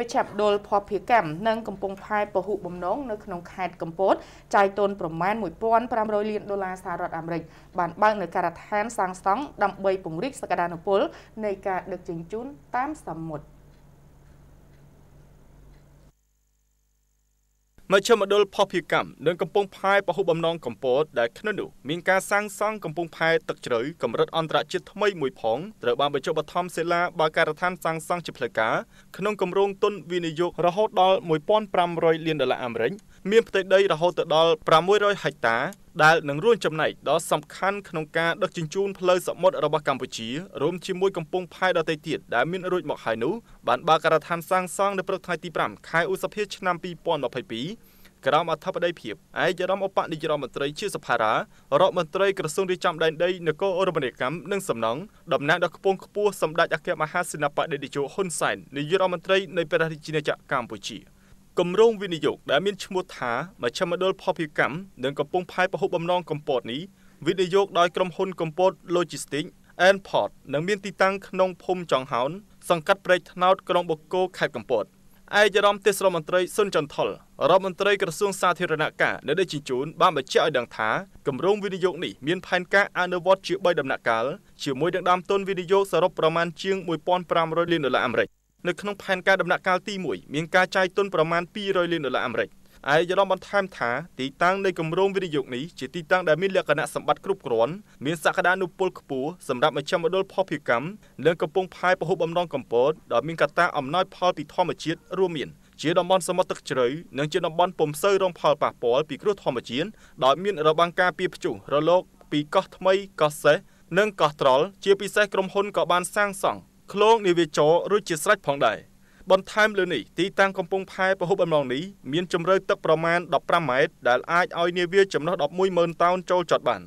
មជ្ឈមណ្ឌលភ័ព្វភាកម្មនិងកំពង់ផែពហុបំណងនៅក្នុងខេត្តកំពតចាយទុនប្រមាណ1500លានដុល្លារសហរដ្ឋអាមេរិកបានបើកនៅការដ្ឋានសាងសង់ដើម្បីពង្រីកសក្តានុពលនៃការដឹកជញ្ជូនតាមសមុទ្រមជ្ឈមណ្ឌលផុសភីកម្មនិងកំពង់ផែពហុបំណងកម្ពុជាដែលក្នុងនោះមានការសាងសង់កំពង់ផែទឹកជ្រៅកម្រិតអន្តរជាតិថ្មីមួយផងត្រូវបានបញ្ចុះបឋមសិលាបើការដ្ឋានសាងសង់ជាផ្លូវការក្នុងគម្រោងទុនវិនិយោគរហូត ដល់1500លានដុល្លារអាមេរិកមានផ្ទៃដីរហូតទៅដល់600ហិកតាដែលនឹងរួមចំណែកដល់សំខាន់ក្នុងការដឹកជញ្ជូនផ្លូវសមុទ្ររបស់កម្ពុជារួមជាមួយកំពង់ផែដទៃទៀតដែលមានរួចមកហើយនោះបានបើកការដ្ឋានសាងសង់នៅព្រឹកថ្ងៃទី5ខែឧសភាឆ្នាំ2022ក្រោមអធិបតីភាពឯកឧត្តមឧបនាយករដ្ឋមន្ត្រីជាសុផារ៉ារដ្ឋមន្ត្រីក្រសួងរាជចម្ដែនដីនគរអូរមនីកម្មនិងសំណង់តំណាងដល់ខ្ពងខ្ពស់សម្ដេចអគ្គមហាសេនាបតីតេជោហ៊ុនសែននាយករដ្ឋមន្ត្រីនៃព្រះរាជាណាចក្រកម្ពុជា។គម្រោងវិនិយោគដែលមានឈ្មោះថាមជ្ឈមណ្ឌលភស្តុភារកម្មនិងកំពង់ផែពហុបំណងកម្ពតនេះវិនិយោគដោយក្រុមហ៊ុនកម្ពត Logistics and Port និងមានទីតាំងក្នុងភូមិចង្ហោនសង្កាត់ព្រែកថ្នោតក្រុងបូកគោខេត្តកំពតឯកឧត្តមទេសរដ្ឋមន្ត្រីសុនចន្ទថលរដ្ឋមន្ត្រីក្រសួងសាធារណការនៅដឹកជញ្ជូនបានបញ្ជាក់ឲ្យដឹងថាគម្រោងវិនិយោគនេះមានផែនការអនុវត្តជា3ដំណាក់កាលជាមួយនឹងដើមទុនវិនិយោគសរុបប្រមាណជាង1500លានដុល្លារអាមេរិកនៅក្នុងផែនការដំណាក់កាលទី1មានការចាយទុនប្រមាណ200លានដុល្លារអាមេរិកឯយល់បន្ថែមថាទីតាំងនៃគម្រោងវិនិយោគនេះជាទីតាំងដែលមានលក្ខណៈសម្បត្តិគ្រប់គ្រាន់មានសក្តានុពលខ្ពស់សម្រាប់មជ្ឈមណ្ឌលភស្តុភារកម្មនិងកំពង់ផែពហុបំណងកម្ពុជាដែលមានកត្តាអំណោយផលពីធម្មជាតិរួមមានជាតំបន់សមុទ្រទឹកជ្រៅនិងជាតំបន់ពុំសូវរងផលប៉ះពាល់ពីគ្រោះធម្មជាតិដោយមានរបាំងការពារព្យុះរលកពីកោះថ្មីកោះសេះនិងកោះត្រល់ជាពិសេសក្រុមហ៊ុនក៏បានសាងសង់ឃ្លោងនាវាចររួចជាស្រេចផងដែរបន្ថែមលើនេះទីតាំងកំពង់ផែពហុបំណងនេះមានជម្រៅទឹកប្រមាណ15ម៉ែត្រដែលអាចឲ្យនាវាចំណុះ11ម៉ឺនតោនចូលចតបាន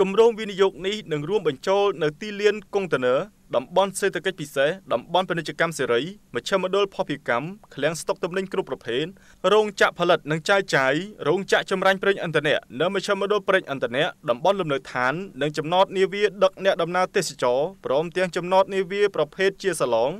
គម្រោងវិនិយោគនេះនឹងរួមបញ្ចូលនៅទីលានកុងតឺន័រតំបន់សេដ្ឋកិច្ចពិសេសតំបន់ពាណិជ្ជកម្មសេរីមជ្ឈមណ្ឌលផុសភាគកម្មឃ្លាំងស្តុកទំនិញគ្រប់ប្រភេទរោងចក្រផលិតនិងចាយចាយរោងចក្រចម្រាញ់ប្រេងឥន្ធនៈនៅមជ្ឈមណ្ឌលប្រេងឥន្ធនៈតំបន់លំនៅឋាននិងចំណតនាវាដឹកអ្នកដំណើរទេសចរព្រមទាំងចំណតនាវាប្រភេទជាសាឡង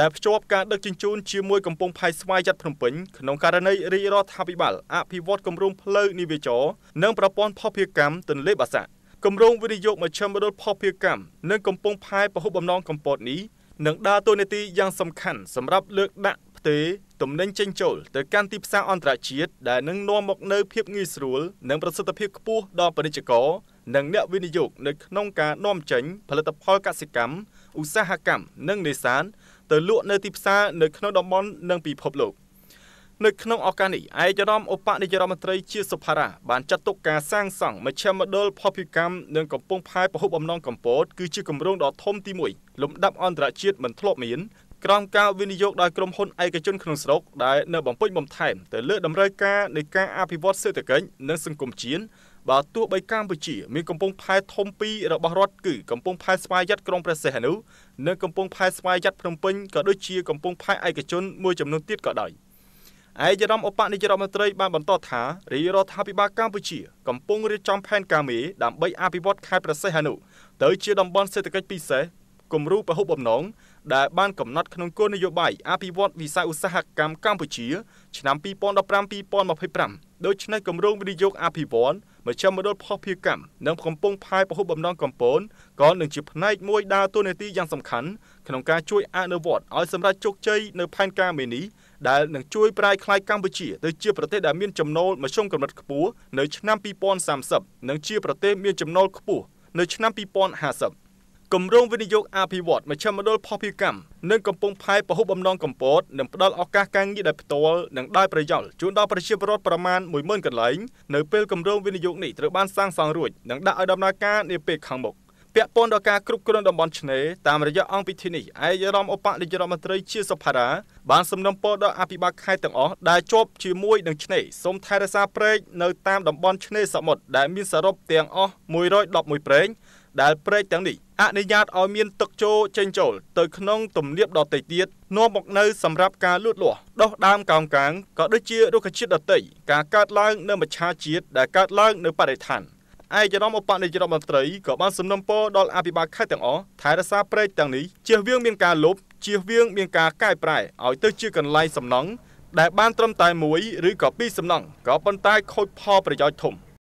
ដែលភ្ជាប់ការដឹកជញ្ជូនជាមួយកំពង់ផៃស្វាយចាត់ភ្នំពេញក្នុងករណីរាជរដ្ឋាភិបាលអភិវឌ្ឍគម្រោងផ្លូវនាវាចរនិងប្រព័ន្ធភស្តុភារកម្មទន្លេបាសាក់គម្រោងវិនិយោគមជ្ឈមណ្ឌលផុសភាកម្មនិងកំពង់ផែពហុបំណងកម្ពុជានេះនឹងដើរតួនាទីយ៉ាងសំខាន់សម្រាប់លើកដាក់ផ្ទេរទំនិញចេញចូលទៅកាន់ទីផ្សារអន្តរជាតិដែលនឹងនាំមកនូវភាពងាយស្រួលនិងប្រសិទ្ធភាពខ្ពស់ដល់ពាណិជ្ជករនិងអ្នកវិនិយោគនៅក្នុងការនាំចេញផលិតផលកសិកម្មឧស្សាហកម្មនិងនេសាទទៅលក់នៅទីផ្សារនៅក្នុងតំបន់និងពិភពលោក។នៅក្នុងឱកាសនេះឯកឧត្តមឧបនាយករដ្ឋមន្ត្រីជាសុផារ៉ាបានចាត់ទុកការសាងសង់មជ្ឈមណ្ឌលភស្តុភារកម្មនិងកំពង់ផែពហុបំណងកម្ពុជាគឺជាគម្រោងដ៏ធំទី1លំដាប់អន្តរជាតិមិនធ្លាប់មានក្រោមការវិនិយោគដោយក្រុមហ៊ុនឯកជនក្នុងស្រុក ដែលនៅបំពេញបំថែមទៅលើដំណើរការនៃការអភិវឌ្ឍសេដ្ឋកិច្ចនិងសង្គមជាតិបើទោះបីកម្ពុជាមានកំពង់ផែធំពីររបស់រដ្ឋគឺកំពង់ផែស្វយ័តក្រុងព្រះសីហនុនិងកំពង់ផែស្វយ័តភ្នំពេញក៏ដូចជាកំពង់ផែឯកជនមួយចំនួនទៀតក៏ដោយ។ឯកឧត្តមអបនាយករដ្ឋមន្ត្រីបានបន្តថារាជរដ្ឋាភិបាលកម្ពុជាកំពុងរៀបចំផែនការមេដើម្បីអភិវឌ្ឍខេត្តប្រសេះហនុទៅជាតំបន់សេដ្ឋកិច្ចពិសេសគំរូពហុបំណងដែលបានកំណត់ក្នុងគោលនយោបាយអភិវឌ្ឍវិស័យឧស្សាហកម្មកម្ពុជាឆ្នាំ2015-2025ដូច្នេះគម្រោងវិនិយោគអភិវឌ្ឍន៍មជ្ឈមណ្ឌលផុសភៀកម្មនិងកំពង់ផែពហុបំណងកម្ពុជាក៏នឹងជាផ្នែកមួយដើរតួនាទីយ៉ាងសំខាន់ក្នុងការជួយអនុវត្តឲ្យសម្រេចជោគជ័យនៅផែនការមេនីដែលនឹងជួយប្រែក្លាយកម្ពុជាទៅជាប្រទេសដែលមានចំណូលមធ្យមកម្រិតខ្ពស់នៅឆ្នាំ2030និងជាប្រទេសមានចំណូលខ្ពស់នៅឆ្នាំ2050គម្រោងវិនិយោគអភិវឌ្ឍមជ្ឈមណ្ឌលផោះភីកម្មនិងកំពង់ផែពហុបំណងកម្ពុជានឹងផ្ដល់ឱកាសការងារដោយផ្ទាល់និងដោយប្រយោលជូនដល់ប្រជាពលរដ្ឋប្រមាណ10000កន្លែងនៅពេលគម្រោងវិនិយោគនេះត្រូវបានសាងសង់រួចនិងដាក់ឲ្យដំណើរការនាពេលខាងមុខពាក់ព័ន្ធដល់ការគ្រប់គ្រងតំបន់ឆ្នេរតាមរយៈអង្គពិធីនេះឯកឧត្តមឧបនាយករដ្ឋមន្ត្រីជាសុផារ៉ាបានសំណូមពរដល់អភិបាលខេត្តទាំងអស់ដែលជាប់ជាមួយនឹងឆ្នេរសូមថែរក្សាព្រែកនៅតាមតំបន់ឆ្នេរសមុទ្រដែលមានសរុបទាំងអស់111ព្រែកដែលព្រែកទាំងនេះអនុញ្ញាតឲ្យមានទឹកជោចេញចូលទៅក្នុងទំនាបដទៃទៀតនាំមកនៅសម្រាប់ការលូតលាស់ដុះដើមកោងកាងក៏ដូចជារុក្ខជាតិដទៃការកើតឡើង នៅមច្ឆាជាតិដែលកើតឡើងនៅបរិស្ថានឯកឧត្តមឧបនាយករដ្ឋមន្ត្រីក៏បានសំណូមពរដល់អភិបាលខេត្តទាំងអស់ថែរក្សាព្រែកទាំងនេះជៀសវាង មានការលុបជៀសវាងមានការកែប្រែឲ្យទៅជាកន្លែងសំណង់ដែលបានត្រឹមតែមួយឬក៏ពីរសំណង់ក៏ប៉ុន្តែ ខូចផលប្រយោជន៍ធំ